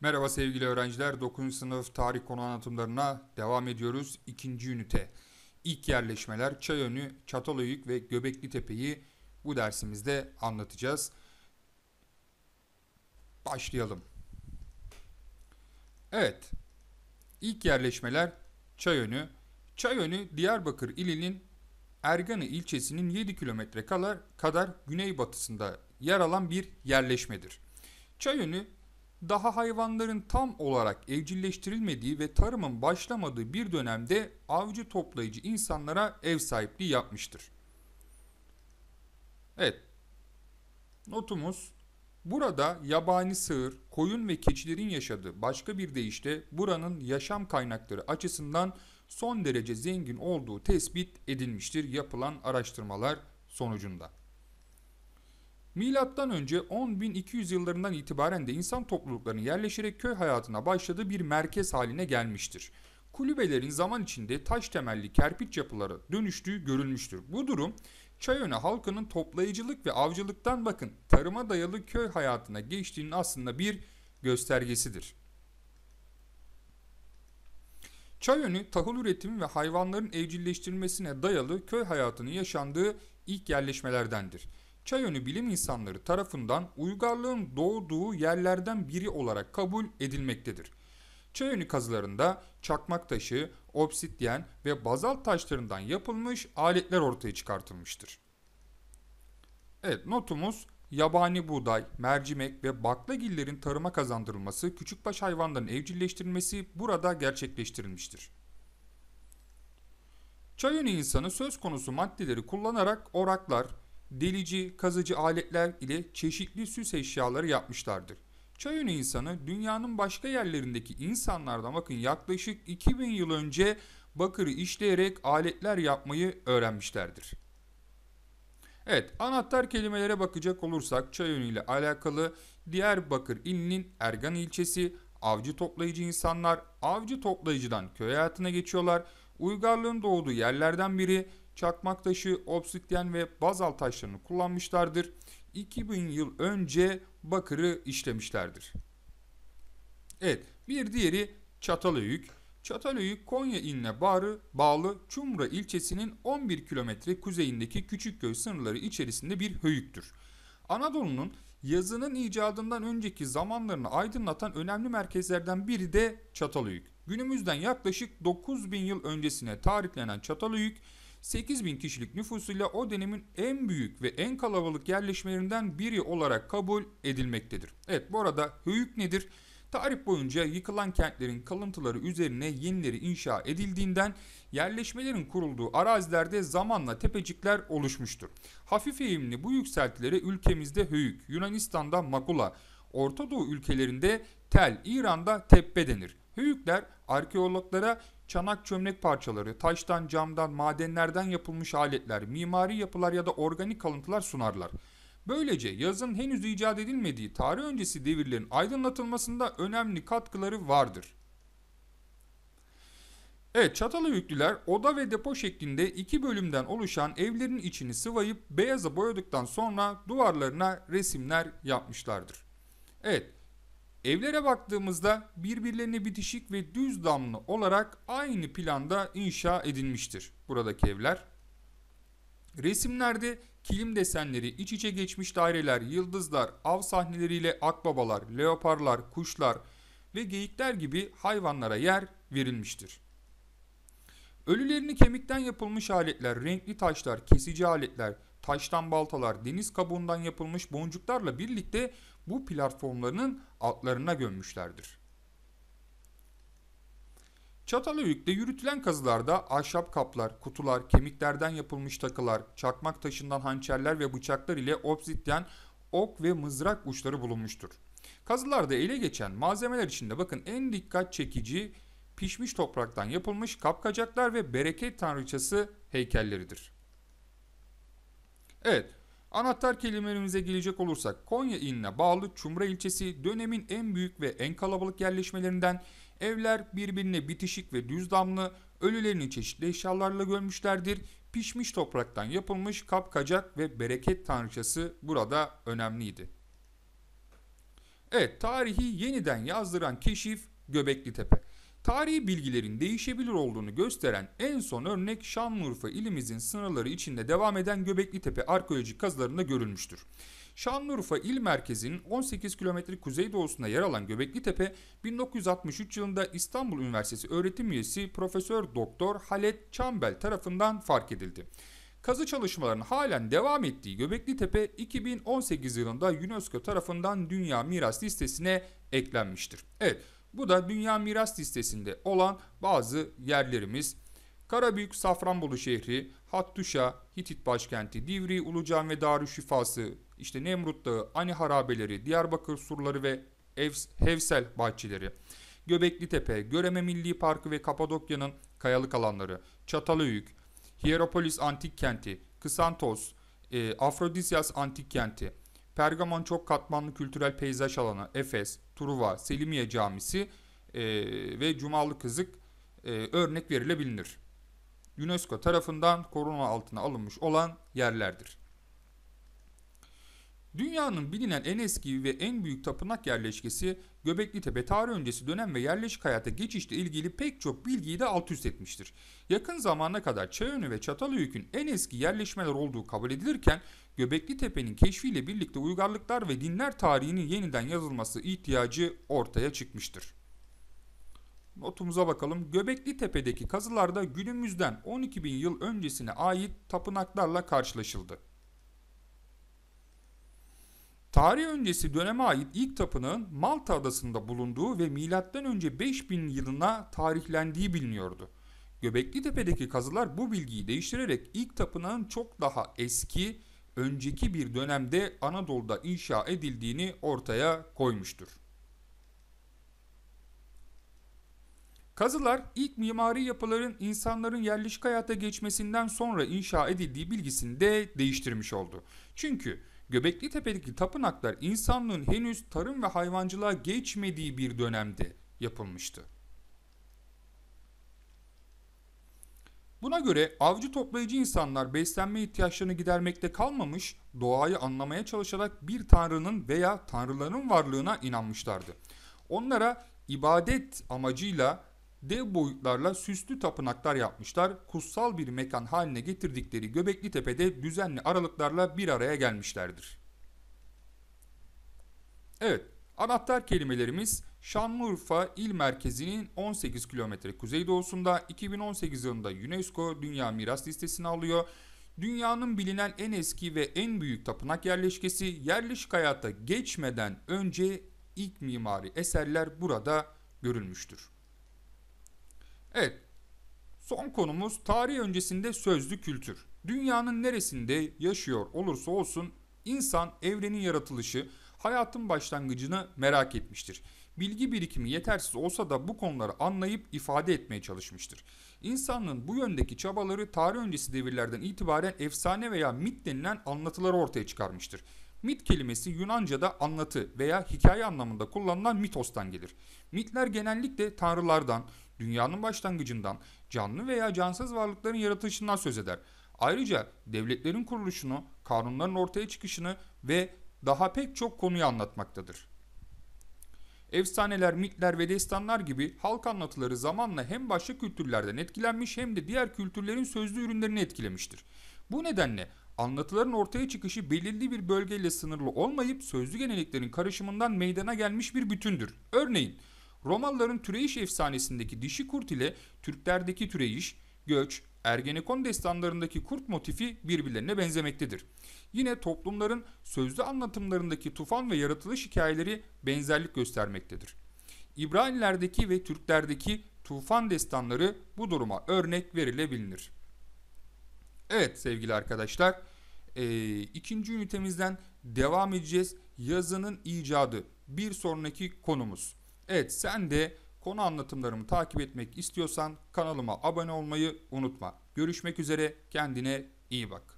Merhaba sevgili öğrenciler. 9. sınıf tarih konu anlatımlarına devam ediyoruz. 2. ünite. İlk yerleşmeler Çayönü, Çatalhöyük ve Göbekli Tepe'yi bu dersimizde anlatacağız. Başlayalım. Evet. İlk yerleşmeler Çayönü. Çayönü Diyarbakır ilinin Ergani ilçesinin 7 kilometre kadar güneybatısında yer alan bir yerleşmedir. Çayönü daha hayvanların tam olarak evcilleştirilmediği ve tarımın başlamadığı bir dönemde avcı toplayıcı insanlara ev sahipliği yapmıştır. Evet. Notumuz burada yabani sığır, koyun ve keçilerin yaşadığı başka bir deyişle buranın yaşam kaynakları açısından son derece zengin olduğu tespit edilmiştir yapılan araştırmalar sonucunda. Milattan önce 10.200 yıllarından itibaren de insan topluluklarının yerleşerek köy hayatına başladığı bir merkez haline gelmiştir. Kulübelerin zaman içinde taş temelli kerpiç yapılara dönüştüğü görülmüştür. Bu durum Çayönü halkının toplayıcılık ve avcılıktan bakın tarıma dayalı köy hayatına geçtiğinin aslında bir göstergesidir. Çayönü tahıl üretimi ve hayvanların evcilleştirilmesine dayalı köy hayatının yaşandığı ilk yerleşmelerdendir. Çayönü bilim insanları tarafından uygarlığın doğduğu yerlerden biri olarak kabul edilmektedir. Çayönü kazılarında çakmak taşı, obsidyen ve bazalt taşlarından yapılmış aletler ortaya çıkartılmıştır. Evet notumuz yabani buğday, mercimek ve baklagillerin tarıma kazandırılması, küçükbaş hayvanların evcilleştirilmesi burada gerçekleştirilmiştir. Çayönü insanı söz konusu maddeleri kullanarak oraklar, delici, kazıcı aletler ile çeşitli süs eşyaları yapmışlardır. Çayönü insanı dünyanın başka yerlerindeki insanlardan bakın yaklaşık 2000 yıl önce bakırı işleyerek aletler yapmayı öğrenmişlerdir. Evet anahtar kelimelere bakacak olursak Çayönü ile alakalı Diyarbakır ilinin Ergan ilçesi avcı toplayıcı insanlar avcı toplayıcıdan köy hayatına geçiyorlar. Uygarlığın doğduğu yerlerden biri çakmak taşı, obsidyen ve bazal taşlarını kullanmışlardır. 2000 yıl önce bakırı işlemişlerdir. Evet, bir diğeri Çatalhöyük. Çatalhöyük Konya iline bağlı, bağlı Çumra ilçesinin 11 kilometre kuzeyindeki küçük Küçükköy sınırları içerisinde bir höyüktür. Anadolu'nun yazının icadından önceki zamanlarını aydınlatan önemli merkezlerden biri de Çatalhöyük. Günümüzden yaklaşık 9000 yıl öncesine tarihlenen Çatalhöyük 8000 kişilik nüfusuyla o dönemin en büyük ve en kalabalık yerleşmelerinden biri olarak kabul edilmektedir. Evet bu arada höyük nedir? Tarih boyunca yıkılan kentlerin kalıntıları üzerine yenileri inşa edildiğinden yerleşmelerin kurulduğu arazilerde zamanla tepecikler oluşmuştur. Hafif eğimli bu yükseltilere ülkemizde höyük, Yunanistan'da makula, Orta Doğu ülkelerinde tel, İran'da teppe denir. Höyükler arkeologlara çanak çömlek parçaları, taştan, camdan, madenlerden yapılmış aletler, mimari yapılar ya da organik kalıntılar sunarlar. Böylece yazın henüz icat edilmediği tarih öncesi devirlerin aydınlatılmasında önemli katkıları vardır. Evet çatalı yüklüler oda ve depo şeklinde iki bölümden oluşan evlerin içini sıvayıp beyaza boyadıktan sonra duvarlarına resimler yapmışlardır. Evet Evlere baktığımızda birbirlerine bitişik ve düz damlı olarak aynı planda inşa edilmiştir buradaki evler. Resimlerde kilim desenleri, iç içe geçmiş daireler, yıldızlar, av sahneleriyle akbabalar, leoparlar, kuşlar ve geyikler gibi hayvanlara yer verilmiştir. Ölülerini kemikten yapılmış aletler, renkli taşlar, kesici aletler, taştan baltalar, deniz kabuğundan yapılmış boncuklarla birlikte bu platformlarının altlarına gömmüşlerdir. Çatalhöyük'te yürütülen kazılarda ahşap kaplar, kutular, kemiklerden yapılmış takılar, çakmak taşından hançerler ve bıçaklar ile obsidyen, ok ve mızrak uçları bulunmuştur. Kazılarda ele geçen malzemeler içinde bakın en dikkat çekici pişmiş topraktan yapılmış kapkacaklar ve bereket tanrıçası heykelleridir. Evet. Anahtar kelimelerimize gelecek olursak Konya iline bağlı Çumra ilçesi dönemin en büyük ve en kalabalık yerleşmelerinden evler birbirine bitişik ve düzdamlı, ölülerini çeşitli eşyalarla görmüşlerdir. Pişmiş topraktan yapılmış kapkacak ve bereket tanrıçası burada önemliydi. Evet tarihi yeniden yazdıran keşif Göbekli Tepe. Tarihi bilgilerin değişebilir olduğunu gösteren en son örnek Şanlıurfa ilimizin sınırları içinde devam eden Göbekli Tepe arkeolojik kazılarında görülmüştür. Şanlıurfa il merkezinin 18 kilometre kuzeydoğusunda yer alan Göbekli Tepe, 1963 yılında İstanbul Üniversitesi öğretim üyesi Profesör Doktor Halet Çambel tarafından fark edildi. Kazı çalışmalarının halen devam ettiği Göbekli Tepe 2018 yılında UNESCO tarafından Dünya Miras Listesi'ne eklenmiştir. Evet bu da Dünya Miras Listesi'nde olan bazı yerlerimiz. Karabük, Safranbolu şehri, Hattuşa, Hitit başkenti, Divri, Ulucan ve Darüşşifası, işte Nemrut Dağı, Ani harabeleri, Diyarbakır surları ve Evs Hevsel bahçeleri. Göbekli Tepe, Göreme Milli Parkı ve Kapadokya'nın kayalık alanları, Çatalhöyük, Hierapolis Antik Kenti, Kısantos, e, Afrodisyas Antik Kenti, Pergamon çok katmanlı kültürel peyzaj alanı, Efes, Truva, Selimiye Camisi e, ve Cumalı Kızık e, örnek verilebilir. UNESCO tarafından koruma altına alınmış olan yerlerdir. Dünyanın bilinen en eski ve en büyük tapınak yerleşkesi Göbekli Tepe tarih öncesi dönem ve yerleşik hayata geçişle ilgili pek çok bilgiyi de alt üst etmiştir. Yakın zamana kadar Çayönü ve Çatalhöyük'ün en eski yerleşmeler olduğu kabul edilirken Göbekli Tepe'nin keşfiyle birlikte uygarlıklar ve dinler tarihinin yeniden yazılması ihtiyacı ortaya çıkmıştır. Notumuza bakalım. Göbekli Tepe'deki kazılarda günümüzden 12 bin yıl öncesine ait tapınaklarla karşılaşıldı. Tarih öncesi döneme ait ilk tapının Malta adasında bulunduğu ve M.Ö. 5000 yılına tarihlendiği biliniyordu. Göbekli Tepe'deki kazılar bu bilgiyi değiştirerek ilk tapınağın çok daha eski, önceki bir dönemde Anadolu'da inşa edildiğini ortaya koymuştur. Kazılar ilk mimari yapıların insanların yerleşik hayata geçmesinden sonra inşa edildiği bilgisini de değiştirmiş oldu. Çünkü Göbekli Tepe'deki tapınaklar insanlığın henüz tarım ve hayvancılığa geçmediği bir dönemde yapılmıştı. Buna göre avcı toplayıcı insanlar beslenme ihtiyaçlarını gidermekte kalmamış, doğayı anlamaya çalışarak bir tanrının veya tanrıların varlığına inanmışlardı. Onlara ibadet amacıyla dev boyutlarla süslü tapınaklar yapmışlar, kutsal bir mekan haline getirdikleri Göbekli Tepe'de düzenli aralıklarla bir araya gelmişlerdir. Evet, anahtar kelimelerimiz Şanlıurfa il merkezinin 18 kilometre kuzeydoğusunda 2018 yılında UNESCO Dünya Miras Listesi'ne alıyor. Dünyanın bilinen en eski ve en büyük tapınak yerleşkesi yerleşik hayata geçmeden önce ilk mimari eserler burada görülmüştür. Evet. Son konumuz tarih öncesinde sözlü kültür. Dünyanın neresinde yaşıyor olursa olsun insan evrenin yaratılışı, hayatın başlangıcını merak etmiştir. Bilgi birikimi yetersiz olsa da bu konuları anlayıp ifade etmeye çalışmıştır. İnsanlığın bu yöndeki çabaları tarih öncesi devirlerden itibaren efsane veya mit denilen anlatıları ortaya çıkarmıştır. Mit kelimesi Yunanca'da anlatı veya hikaye anlamında kullanılan mitostan gelir. Mitler genellikle tanrılardan, dünyanın başlangıcından, canlı veya cansız varlıkların yaratılışından söz eder. Ayrıca devletlerin kuruluşunu, kanunların ortaya çıkışını ve daha pek çok konuyu anlatmaktadır. Efsaneler, mitler ve destanlar gibi halk anlatıları zamanla hem başka kültürlerden etkilenmiş hem de diğer kültürlerin sözlü ürünlerini etkilemiştir. Bu nedenle anlatıların ortaya çıkışı belirli bir bölgeyle sınırlı olmayıp sözlü geleneklerin karışımından meydana gelmiş bir bütündür. Örneğin Romalıların Türeyiş efsanesindeki dişi kurt ile Türklerdeki Türeyiş, göç, Ergenekon destanlarındaki kurt motifi birbirlerine benzemektedir. Yine toplumların sözlü anlatımlarındaki tufan ve yaratılış hikayeleri benzerlik göstermektedir. İbranilerdeki ve Türklerdeki tufan destanları bu duruma örnek verilebilir. Evet sevgili arkadaşlar e, ikinci ünitemizden devam edeceğiz. Yazının icadı bir sonraki konumuz. Evet sen de konu anlatımlarımı takip etmek istiyorsan kanalıma abone olmayı unutma. Görüşmek üzere kendine iyi bak.